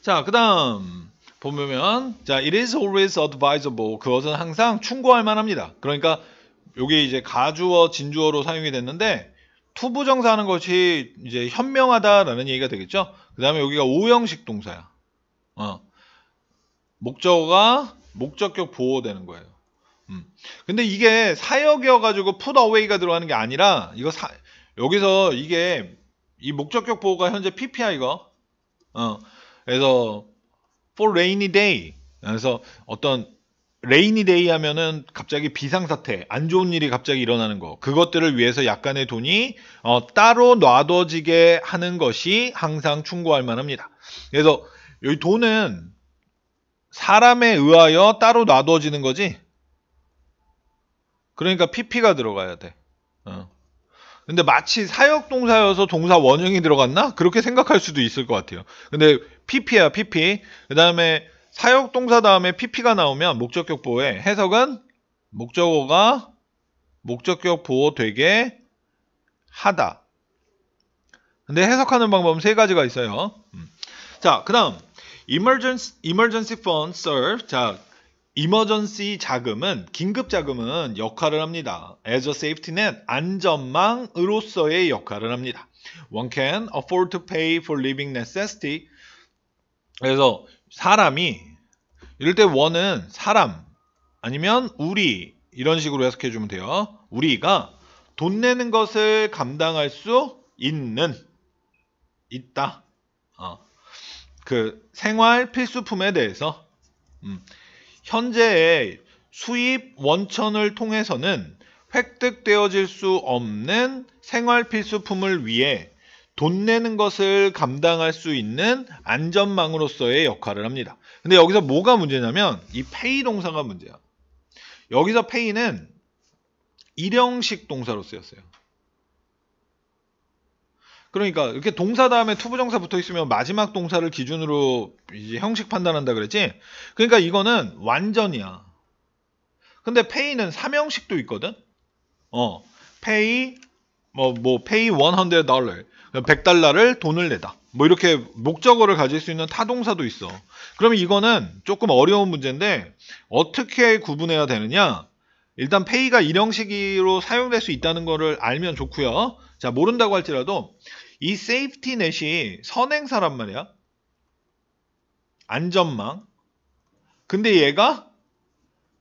자, 그다음 보면 자, it is always advisable. 그것은 항상 충고할 만합니다. 그러니까 요게 이제 가주어, 진주어로 사용이 됐는데 투부정사하는 것이 이제 현명하다라는 얘기가 되겠죠. 그다음에 여기가 오형식 동사야. 어. 목적어가 목적격 보호되는 거예요. 음. 근데 이게 사역이어가지고 put away가 들어가는 게 아니라 이거 사, 여기서 이게 이 목적격 보호가 현재 PPI가 어. 그래서 for rainy day. 그래서 어떤 레이니 데이 하면은 갑자기 비상사태, 안 좋은 일이 갑자기 일어나는 거, 그것들을 위해서 약간의 돈이 어, 따로 놔둬지게 하는 것이 항상 충고할 만합니다. 그래서 여기 돈은 사람에 의하여 따로 놔둬지는 거지. 그러니까 PP가 들어가야 돼. 어. 근데 마치 사역 동사여서 동사 원형이 들어갔나? 그렇게 생각할 수도 있을 것 같아요. 근데 PP야, PP. 그 다음에 사역 동사 다음에 PP가 나오면 목적격 보호에 해석은 목적어가 목적격 보호되게 하다. 근데 해석하는 방법은 세 가지가 있어요. 음. 자, 그다음 emergency emergency fund serve. 자, emergency 자금은 긴급 자금은 역할을 합니다. as a safety net 안전망으로서의 역할을 합니다. One can afford to pay for living necessity. 그래서 사람이 이럴 때 원은 사람 아니면 우리 이런 식으로 해석해 주면 돼요. 우리가 돈 내는 것을 감당할 수 있는 있다. 어. 그 생활 필수품에 대해서 음. 현재의 수입 원천을 통해서는 획득되어질 수 없는 생활 필수품을 위해 돈 내는 것을 감당할 수 있는 안전망으로서의 역할을 합니다. 근데 여기서 뭐가 문제냐면 이 pay 동사가 문제야. 여기서 pay는 일형식 동사로 쓰였어요. 그러니까 이렇게 동사 다음에 투부정사 붙어 있으면 마지막 동사를 기준으로 이제 형식 판단한다 그랬지? 그러니까 이거는 완전이야. 근데 pay는 삼형식도 있거든. 어. pay 뭐, 뭐, pay 100 dollar. 100달러를 돈을 내다. 뭐 이렇게 목적어를 가질 수 있는 타동사도 있어. 그러면 이거는 조금 어려운 문제인데 어떻게 구분해야 되느냐? 일단 페이가 일형시기로 사용될 수 있다는 거를 알면 좋고요. 자, 모른다고 할지라도 이 세이프티 넷이 선행사란 말이야. 안전망. 근데 얘가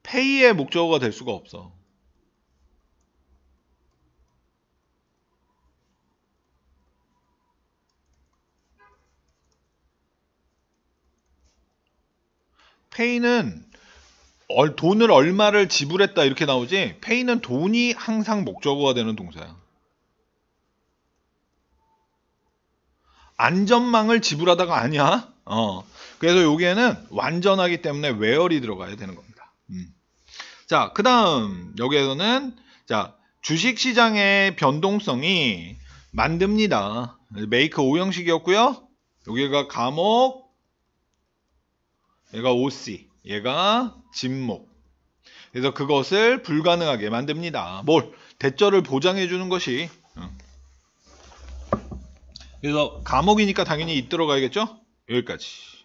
페이의 목적어가 될 수가 없어. 페이는 돈을 얼마를 지불했다 이렇게 나오지 페이는 돈이 항상 목적어가 되는 동사야. 안전망을 지불하다가 아니야. 어. 그래서 여기에는 완전하기 때문에 w 어리 들어가야 되는 겁니다. 음. 자, 그 다음 여기에서는 자 주식시장의 변동성이 만듭니다. 메이크 5형식이었고요. 여기가 감옥, 얘가 OC, 얘가 진목. 그래서 그것을 불가능하게 만듭니다. 뭘? 대절을 보장해 주는 것이. 그래서 감옥이니까 당연히 이 들어가야겠죠? 여기까지.